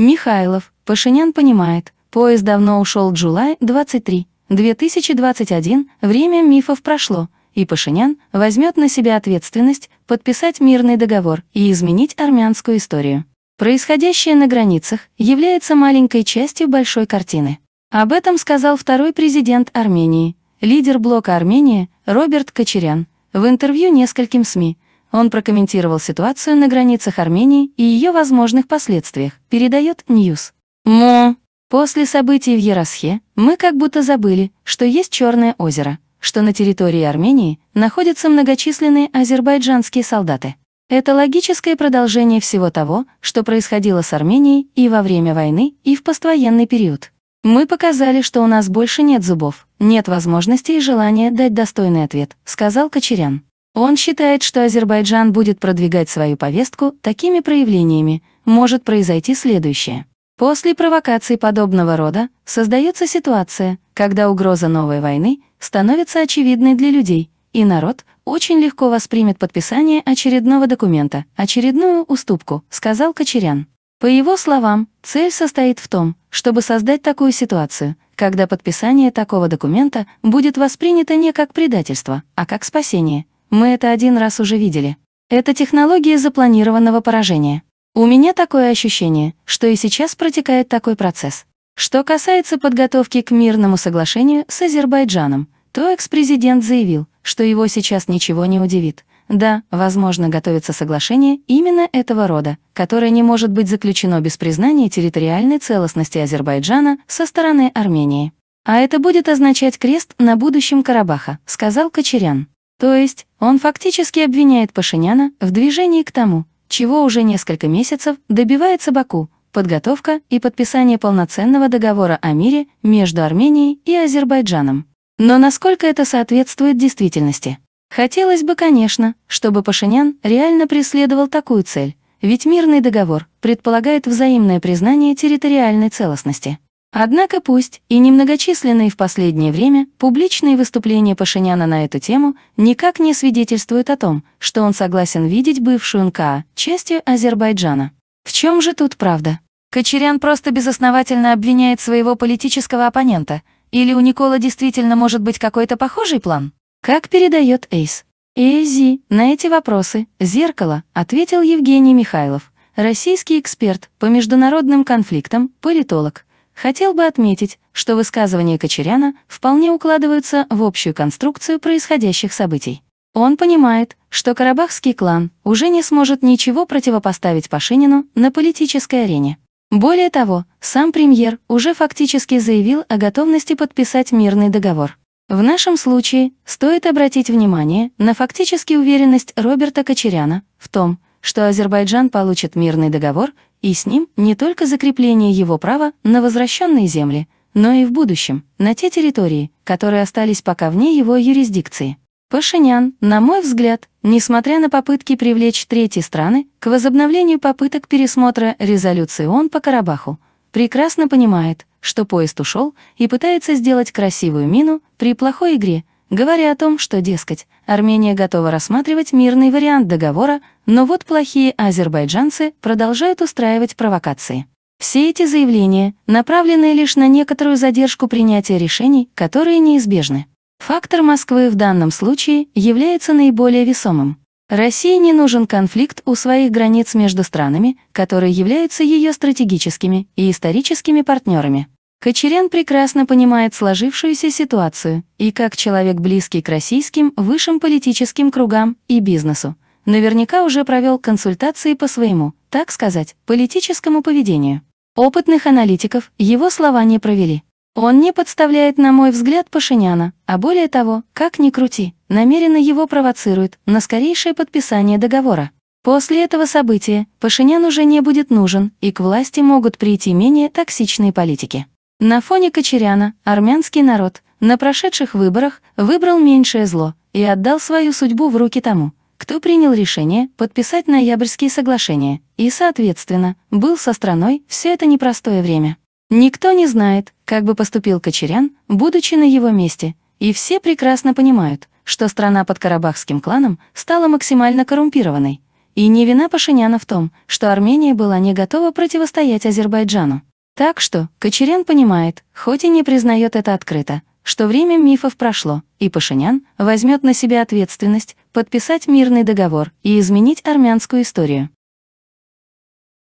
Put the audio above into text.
Михайлов, Пашинян понимает, поезд давно ушел Джулай 23, 2021, время мифов прошло, и Пашинян возьмет на себя ответственность подписать мирный договор и изменить армянскую историю. Происходящее на границах является маленькой частью большой картины. Об этом сказал второй президент Армении, лидер блока Армения Роберт Кочерян, в интервью нескольким СМИ – он прокомментировал ситуацию на границах Армении и ее возможных последствиях, передает Ньюс. Мо. После событий в Ярасхе мы как будто забыли, что есть Черное озеро, что на территории Армении находятся многочисленные азербайджанские солдаты. Это логическое продолжение всего того, что происходило с Арменией и во время войны, и в поствоенный период. Мы показали, что у нас больше нет зубов, нет возможности и желания дать достойный ответ, сказал Кочерян. Он считает, что Азербайджан будет продвигать свою повестку такими проявлениями, может произойти следующее. После провокаций подобного рода создается ситуация, когда угроза новой войны становится очевидной для людей, и народ очень легко воспримет подписание очередного документа, очередную уступку, сказал Кочерян. По его словам, цель состоит в том, чтобы создать такую ситуацию, когда подписание такого документа будет воспринято не как предательство, а как спасение, мы это один раз уже видели. Это технология запланированного поражения. У меня такое ощущение, что и сейчас протекает такой процесс. Что касается подготовки к мирному соглашению с Азербайджаном, то экс-президент заявил, что его сейчас ничего не удивит. Да, возможно, готовится соглашение именно этого рода, которое не может быть заключено без признания территориальной целостности Азербайджана со стороны Армении. А это будет означать крест на будущем Карабаха, сказал Кочерян. То есть он фактически обвиняет Пашиняна в движении к тому, чего уже несколько месяцев добивается Баку – подготовка и подписание полноценного договора о мире между Арменией и Азербайджаном. Но насколько это соответствует действительности? Хотелось бы, конечно, чтобы Пашинян реально преследовал такую цель, ведь мирный договор предполагает взаимное признание территориальной целостности. Однако пусть и немногочисленные в последнее время публичные выступления Пашиняна на эту тему никак не свидетельствуют о том, что он согласен видеть бывшую НКА частью Азербайджана. В чем же тут правда? Кочерян просто безосновательно обвиняет своего политического оппонента, или у Никола действительно может быть какой-то похожий план? Как передает Эйс? Эйзи, на эти вопросы «Зеркало» ответил Евгений Михайлов, российский эксперт по международным конфликтам, политолог. Хотел бы отметить, что высказывания Кочеряна вполне укладываются в общую конструкцию происходящих событий. Он понимает, что карабахский клан уже не сможет ничего противопоставить Пашинину на политической арене. Более того, сам премьер уже фактически заявил о готовности подписать мирный договор. В нашем случае стоит обратить внимание на фактически уверенность Роберта Кочеряна в том, что Азербайджан получит мирный договор и с ним не только закрепление его права на возвращенные земли, но и в будущем на те территории, которые остались пока вне его юрисдикции. Пашинян, на мой взгляд, несмотря на попытки привлечь третьи страны к возобновлению попыток пересмотра резолюции ООН по Карабаху, прекрасно понимает, что поезд ушел и пытается сделать красивую мину при плохой игре – говоря о том, что, дескать, Армения готова рассматривать мирный вариант договора, но вот плохие азербайджанцы продолжают устраивать провокации. Все эти заявления направлены лишь на некоторую задержку принятия решений, которые неизбежны. Фактор Москвы в данном случае является наиболее весомым. России не нужен конфликт у своих границ между странами, которые являются ее стратегическими и историческими партнерами. Кочерян прекрасно понимает сложившуюся ситуацию и, как человек близкий к российским высшим политическим кругам и бизнесу, наверняка уже провел консультации по своему, так сказать, политическому поведению. Опытных аналитиков его слова не провели. Он не подставляет, на мой взгляд, Пашиняна, а более того, как ни крути, намеренно его провоцирует на скорейшее подписание договора. После этого события Пашинян уже не будет нужен, и к власти могут прийти менее токсичные политики. На фоне Кочеряна армянский народ на прошедших выборах выбрал меньшее зло и отдал свою судьбу в руки тому, кто принял решение подписать ноябрьские соглашения и, соответственно, был со страной все это непростое время. Никто не знает, как бы поступил Кочерян, будучи на его месте, и все прекрасно понимают, что страна под карабахским кланом стала максимально коррумпированной, и не вина Пашиняна в том, что Армения была не готова противостоять Азербайджану. Так что Кочерен понимает, хоть и не признает это открыто, что время мифов прошло, и Пашинян возьмет на себя ответственность подписать мирный договор и изменить армянскую историю.